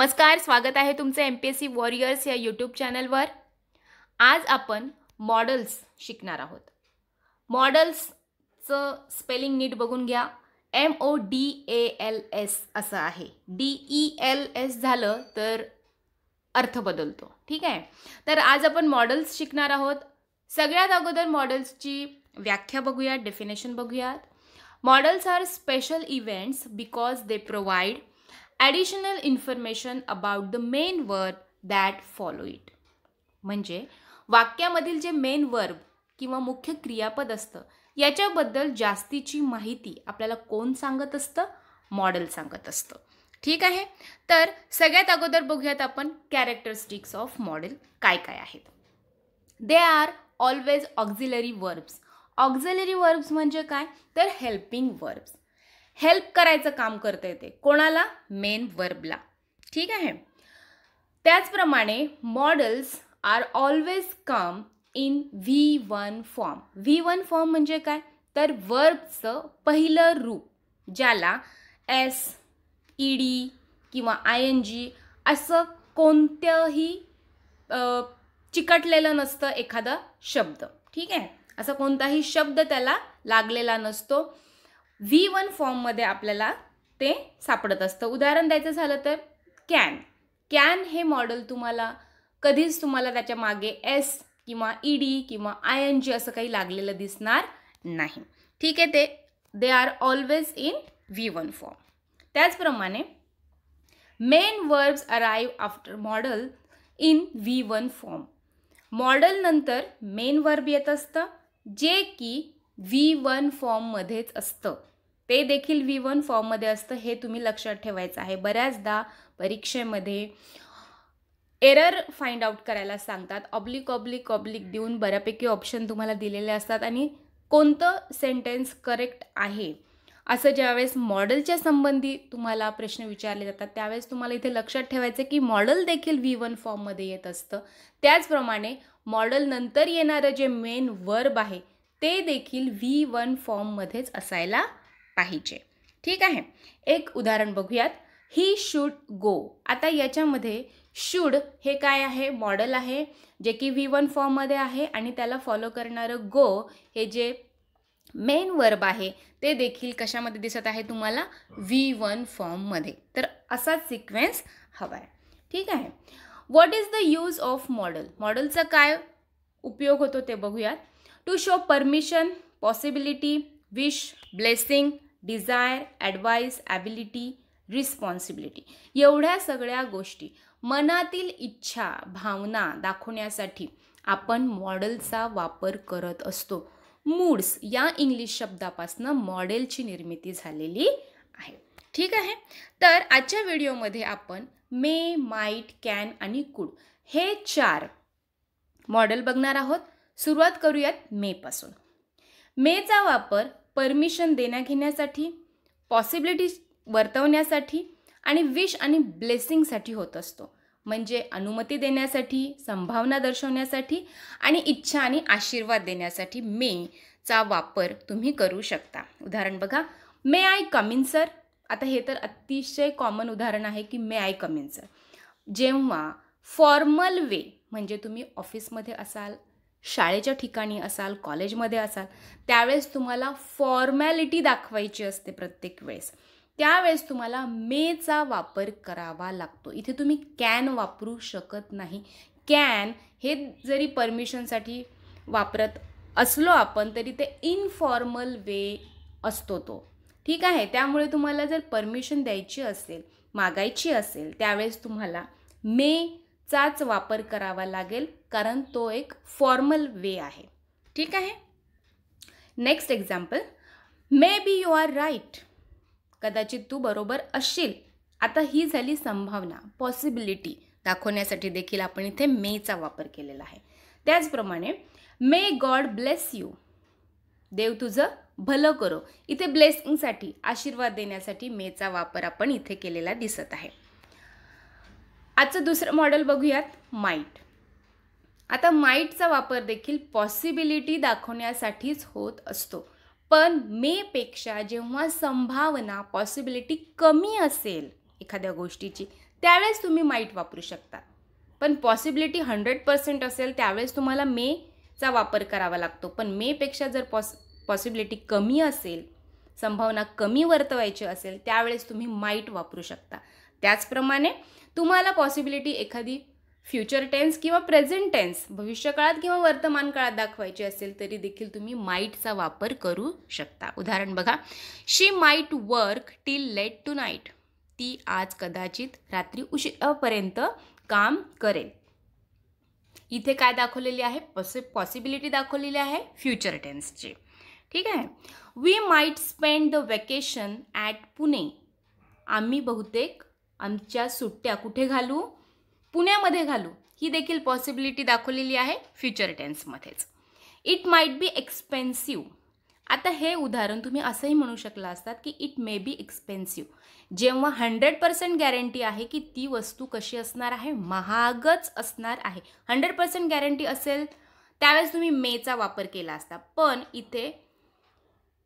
नमस्कार स्वागत आहे तुमचं M P S C warriors या यूट्यूब चॅनलवर आज आपण मॉडल्स शिकणार आहोत मॉडल्सचं स्पेलिंग नीट बघून घ्या M O D A L S असं आहे डी ई एल एस झालं तर अर्थ बदलतो ठीक आहे तर आज आपण मॉडल्स शिकणार आहोत सगळ्यात अगोदर मॉडल्सची व्याख्या बघूयात डेफिनेशन बघूयात modals are special events because they provide additional information about the main verb that follow it म्हणजे वाक्यामधील जे मेन वर्ब किंवा मुख्य क्रियापद असतं याच्याबद्दल जास्तीची माहिती आपल्याला कोण सांगत असतं मॉडेल सांगत असतं ठीक आहे तर सगळ्यात अगोदर बघूयात आपण कॅरेक्टरिस्टिक्स ऑफ मॉडेल काय काय आहेत they are always auxiliary verbs auxiliary verbs म्हणजे काय तर हेल्पिंग वर्ब्स हेल्प करायचं काम करता येते कोणाला मेन वर्बला ठीक आहे त्याचप्रमाणे modals are always come in V one form V one form म्हणजे काय तर वर्बचं पहिलं रूप ज्याला एस ई डी किंवा आय एन जी असं कोणतंही चिकटलेलं नसतं एखादा शब्द ठीक आहे असा कोणताही शब्द त्याला लागलेला नसतो व्ही वन फॉर्ममध्ये आपल्याला ते सापडत असतं उदाहरण द्यायचं झालं तर कॅन कॅन हे मॉडेल तुम्हाला कधीच तुम्हाला त्याच्या मागे एस किंवा ई e डी किंवा आय एन जी असं काही लागलेलं दिसणार नाही ठीक आहे ते they are always in V one form त्याचप्रमाणे main verbs arrive after modal in V one form मॉडलनंतर मेन वर्ब येत असतं जे की व्ही वन फॉर्ममध्येच असतं ते देखील व्ही वन फॉर्ममध्ये असतं हे तुम्ही लक्षात ठेवायचं आहे बऱ्याचदा परीक्षेमध्ये एरर फाइंड आउट करायला सांगतात ऑब्लिक ऑब्लिक ऑब्लिक देऊन बऱ्यापैकी ऑप्शन तुम्हाला दिलेले असतात आणि कोणतं सेंटेन्स करेक्ट आहे असं ज्यावेळेस मॉडेलच्या संबंधी तुम्हाला प्रश्न विचारले जातात त्यावेळेस तुम्हाला इथे लक्षात ठेवायचं की मॉडेल देखील व्ही वन फॉर्ममध्ये येत असतं त्याचप्रमाणे नंतर येणारं जे मेन वर्ब आहे ते देखील व्ही वन फॉर्ममध्येच असायला पाहिजे ठीक आहे एक उदाहरण बघूयात ही शूड गो आता याच्यामध्ये शूड हे काय आहे मॉडल आहे जे की व्ही वन फॉर्ममध्ये आहे आणि त्याला फॉलो करणारं गो हे जे मेन वर्ब आहे ते देखील कशामध्ये दिसत आहे तुम्हाला व्ही वन फॉर्ममध्ये तर असाच सिक्वेन्स हवा आहे ठीक आहे what is the use of modal मॉडेलचा काय उपयोग होतो ते बघूयात to show permission possibility wish blessing desire advice ability responsibility एवढ्या सगळ्या गोष्टी मनातील इच्छा भावना दाखवण्यासाठी आपण मॉडेलचा वापर करत असतो मूड्स या इंग्लिश शब्दापासनं मॉडेलची निर्मिती झालेली आहे ठीक आहे तर आजच्या व्हिडिओमध्ये आपण मे माईट कॅन आणि कुड हे चार मॉडेल बघणार आहोत सुरुवात करूयात मेपासून मेचा वापर परमिशन देण्याघेण्यासाठी पॉसिबिलिटीज वर्तवण्यासाठी आणि विश आणि ब्लेसिंगसाठी होत असतो म्हणजे अनुमती देण्यासाठी संभावना दर्शवण्यासाठी आणि इच्छा आणि आशीर्वाद देण्यासाठी मेचा वापर तुम्ही करू शकता उदाहरण बघा मे आय कमिन सर आता हे तर अतिशय कॉमन उदाहरण आहे की मे आय कमिन सर जेव्हा फॉर्मल वे म्हणजे तुम्ही ऑफिसमध्ये असाल शाळेच्या ठिकाणी असाल कॉलेजमध्ये असाल त्यावेळेस तुम्हाला फॉर्मॅलिटी दाखवायची असते प्रत्येक वेळेस त्यावेळेस तुम्हाला मेचा वापर करावा लागतो इथे तुम्ही कॅन वापरू शकत नाही कॅन हे जरी परमिशनसाठी वापरत असलो आपण तरी ते इनफॉर्मल वे असतो तो ठीक आहे त्यामुळे तुम्हाला जर परमिशन द्यायची असेल मागायची असेल त्यावेळेस तुम्हाला मे चाच वापर करावा लागेल कारण तो एक फॉर्मल वे आहे ठीक आहे next example may be you are right कदाचित तू बरोबर असशील आता ही झाली संभावना पॉसिबिलिटी दाखवण्यासाठी देखील आपण इथे मेचा वापर केलेला आहे त्याचप्रमाणे मे गॉड ब्लेस यू देव तुझं भलं करो इथे ब्लेसिंगसाठी आशीर्वाद देण्यासाठी मेचा वापर आपण इथे केलेला दिसत आहे आजचं दुसरं मॉडेल बघूयात माईट आता माईटचा वापर देखील पॉसिबिलिटी दाखवण्यासाठीच होत असतो पण मेपेक्षा जेव्हा संभावना पॉसिबिलिटी कमी असेल एखाद्या गोष्टीची त्यावेळेस तुम्ही माईट वापरू शकता पण पॉसिबिलिटी हंड्रेड पर्सेंट असेल त्यावेळेस तुम्हाला मेचा वापर करावा लागतो पण मेपेक्षा जर पॉस पॉसिबिलिटी कमी असेल संभावना कमी वर्तवायची असेल त्यावेळेस तुम्ही माईट वापरू शकता त्याचप्रमाणे तुम्हाला पॉसिबिलिटी एखादी फ्युचर टेन्स किंवा प्रेझेंट टेन्स भविष्यकाळात किंवा वर्तमान काळात दाखवायची असेल तरी देखील तुम्ही माईटचा वापर करू शकता उदाहरण बघा she might work till late tonight ती आज कदाचित रात्री उशिरापर्यंत काम करेल इथे काय दाखवलेली आहे पॉसि पॉसिबिलिटी दाखवलेली आहे फ्युचर टेन्सची ठीक आहे we might spend the vacation at Pune आम्ही बहुतेक आमच्या सुट्ट्या कुठे घालू पुण्यामध्ये घालू ही देखील पॉसिबिलिटी दाखवलेली आहे फ्युचर टेन्समध्येच इट माइट बी एक्सपेन्सिव्ह आता हे उदाहरण तुम्ही असंही म्हणू शकला असतात की इट मे बी एक्सपेन्सिव्ह जेव्हा हंड्रेड पर्सेंट गॅरंटी आहे की ती वस्तू कशी असणार आहे महागच असणार आहे हंड्रेड पर्सेंट गॅरंटी असेल त्यावेळेस तुम्ही मेचा वापर केला असता पण इथे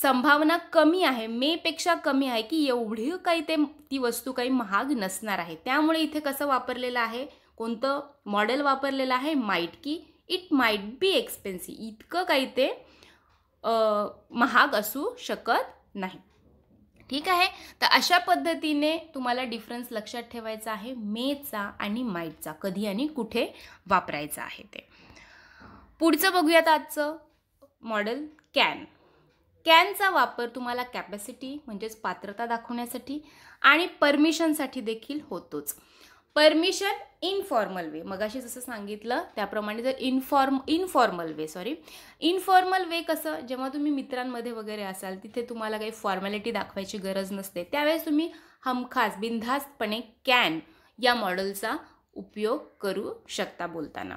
संभावना कमी आहे मे पेक्षा कमी आहे की एवढी काही ते ती वस्तू काही महाग नसणार आहे त्यामुळे इथे कसं वापरलेलं आहे कोणतं मॉडेल वापरलेलं आहे माईट की इट माईट बी एक्सपेन्सिव्ह इतकं काही ते महाग असू शकत नाही ठीक आहे तर अशा पद्धतीने तुम्हाला डिफरन्स लक्षात ठेवायचा आहे मेचा आणि माईटचा कधी आणि कुठे वापरायचा आहे ते पुढचं बघूयात आजचं मॉडेल कॅन कॅनचा वापर तुम्हाला कॅपॅसिटी म्हणजेच पात्रता दाखवण्यासाठी आणि परमिशनसाठी देखील होतोच परमिशन इनफॉर्मल वे मगाशी जसं सांगितलं त्याप्रमाणे जर inform informal way sorry informal way कसं जेव्हा तुम्ही मित्रांमध्ये वगैरे असाल तिथे तुम्हाला काही फॉर्मॅलिटी दाखवायची गरज नसते त्यावेळेस तुम्ही हमखास बिनधास्तपणे कॅन या मॉडेलचा उपयोग करू शकता बोलताना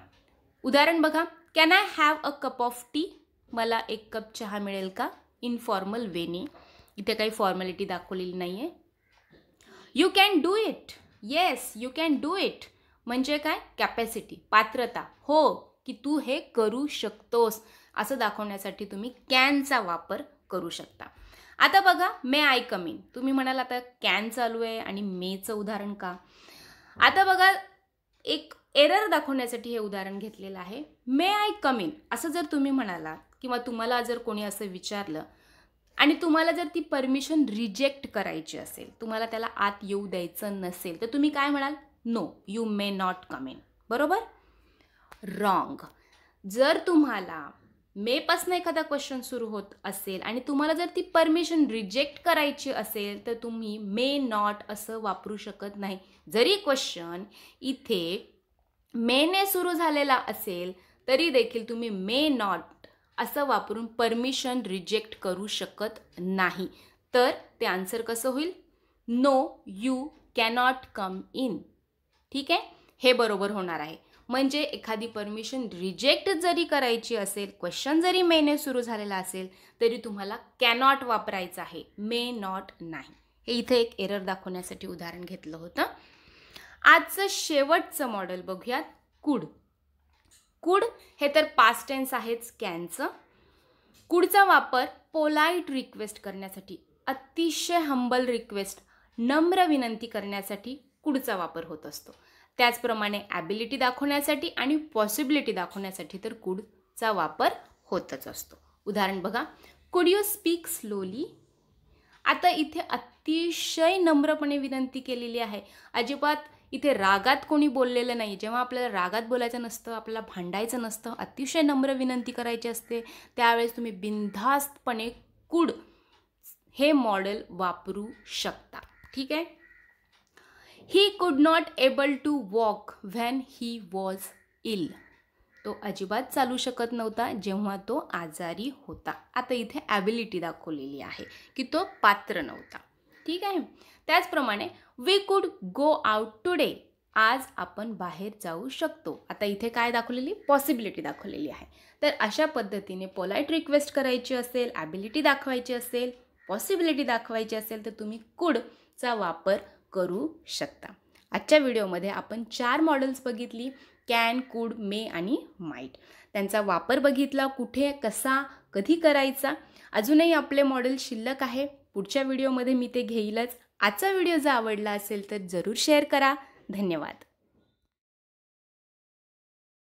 उदाहरण बघा can I have a cup of tea मला एक कप चहा मिळेल का इनफॉर्मल वेने इथे काही फॉर्मॅलिटी दाखवलेली नाही आहे you can do it yes you can do it म्हणजे काय कॅपॅसिटी पात्रता हो की तू हे करू शकतोस असं दाखवण्यासाठी तुम्ही कॅनचा वापर करू शकता आता बघा मे आय कम इन तुम्ही म्हणाल आता कॅन चालू आहे आणि मेचं उदाहरण का आता बघा एक एरर दाखवण्यासाठी हे उदाहरण घेतलेलं आहे मे आय कम इन असं जर तुम्ही म्हणालात किंवा तुम्हाला जर कोणी असं विचारलं आणि तुम्हाला जर ती परमिशन रिजेक्ट करायची असेल तुम्हाला त्याला आत येऊ द्यायचं नसेल तर तुम्ही काय म्हणाल no you may not come in बरोबर रॉंग जर तुम्हाला मेपासनं एखादा क्वेश्चन सुरू होत असेल आणि तुम्हाला जर ती परमिशन रिजेक्ट करायची असेल तर तुम्ही मे नॉट असं वापरू शकत नाही जरी क्वेश्चन इथे मेने सुरू झालेला असेल तरी देखील तुम्ही मे नॉट असं वापरून परमिशन रिजेक्ट करू शकत नाही तर ते आन्सर कसं होईल no you cannot come in ठीक आहे हे बरोबर होणार आहे म्हणजे एखादी परमिशन रिजेक्ट जरी करायची असेल क्वेश्चन जरी मेने सुरू झालेला असेल तरी तुम्हाला कॅनॉट वापरायचं आहे मे नॉट नाही हे इथे एक एरर दाखवण्यासाठी उदाहरण घेतलं होतं आजचं शेवटचं मॉडेल बघूयात कूड कुड हे तर पास्ट टेन्स आहेच कॅनचं कुडचा वापर पोलाईट रिक्वेस्ट करण्यासाठी अतिशय हंबल रिक्वेस्ट नम्र विनंती करण्यासाठी कुडचा वापर होत असतो त्याचप्रमाणे ॲबिलिटी दाखवण्यासाठी आणि पॉसिबिलिटी दाखवण्यासाठी तर कुडचा वापर होतच असतो उदाहरण बघा कुड यू स्पीक स्लोली आता इथे अतिशय नम्रपणे विनंती केलेली आहे अजिबात इथे रागात कोणी बोललेलं नाही जेव्हा आपल्याला रागात बोलायचं नसतं आपल्याला भांडायचं नसतं अतिशय नम्र विनंती करायची असते त्यावेळेस तुम्ही बिनधास्तपणे कूड हे मॉडेल वापरू शकता ठीक आहे he could not able to walk when he was ill तो अजिबात चालू शकत नव्हता जेव्हा तो आजारी होता आता इथे ॲबिलिटी दाखवलेली आहे की तो पात्र नव्हता ठीक आहे त्याचप्रमाणे we could go out today आज आपण बाहेर जाऊ शकतो आता इथे काय दाखवलेली पॉसिबिलिटी दाखवलेली आहे तर अशा पद्धतीने पोलाईट रिक्वेस्ट करायची असेल ॲबिलिटी दाखवायची असेल पॉसिबिलिटी दाखवायची असेल तर तुम्ही कुडचा वापर करू शकता आजच्या व्हिडिओमध्ये आपण चार मॉडेल्स बघितली कॅन कुड मे आणि माईट त्यांचा वापर बघितला कुठे कसा कधी करायचा अजूनही आपले मॉडेल शिल्लक आहे पुढच्या व्हिडिओमध्ये मी ते घेईलच आजचा व्हिडिओ जर आवडला असेल तर जरूर शेअर करा धन्यवाद